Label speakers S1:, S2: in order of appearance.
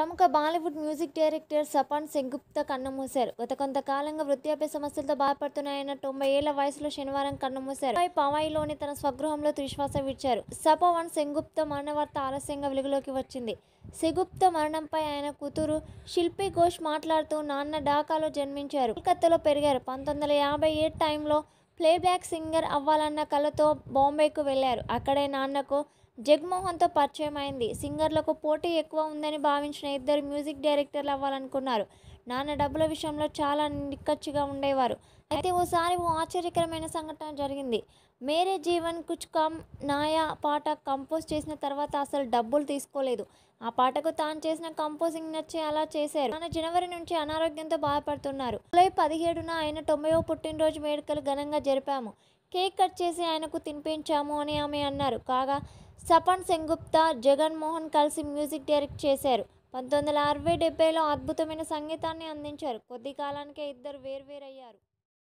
S1: ప్రముఖ Bollywood music director Sapan Sengupta మూశారు గత కొంతకాలంగా వృద్ధాప్య సమస్యలతో బాధపడుతున్నాయన్న తొంభై ఏళ్ల వయసులో శనివారం కన్నుమూశారు పవాయిలోని తన స్వగృహంలో త్రిశ్వాస విడిచారు సపవన్ సెంగుప్త మరణ వార్త ఆలస్యంగా వెలుగులోకి వచ్చింది సెగుప్త మరణంపై ఆయన కూతురు శిల్పి ఘోష్ మాట్లాడుతూ నాన్న ఢాకాలో జన్మించారు కోల్కత్తాలో పెరిగారు పంతొమ్మిది వందల యాభై ఏడు టైంలో ప్లేబ్యాక్ సింగర్ అవ్వాలన్న కళతో బాంబేకు వెళ్ళారు అక్కడే నాన్నకు జగ్మోహన్తో పరిచయం అయింది సింగర్లకు పోటీ ఎక్కువ ఉందని భావించిన ఇద్దరు మ్యూజిక్ డైరెక్టర్లు అవ్వాలనుకున్నారు నాన్న డబ్బుల విషయంలో చాలా నిక్కచ్చిగా ఉండేవారు అయితే ఓసారి ఓ ఆశ్చర్యకరమైన సంఘటన జరిగింది మేరే జీవన్ కుచ్ కమ్ నాయా పాట కంపోజ్ చేసిన తర్వాత అసలు డబ్బులు తీసుకోలేదు ఆ పాటకు తాను చేసిన కంపోజింగ్ నచ్చి అలా చేశారు తన జనవరి నుంచి అనారోగ్యంతో బాధపడుతున్నారు జూలై పదిహేడున ఆయన తొంభైవ పుట్టినరోజు వేడుకలు ఘనంగా జరిపాము కేక్ కట్ చేసి ఆయనకు తినిపించాము అని ఆమె అన్నారు కాగా సపన్ సెంగుప్తా జగన్మోహన్ కలిసి మ్యూజిక్ డైరెక్ట్ చేశారు పంతొమ్మిది వందల అరవై డెబ్బైలో అద్భుతమైన సంగీతాన్ని అందించారు కొద్ది కాలానికే ఇద్దరు వేర్వేరయ్యారు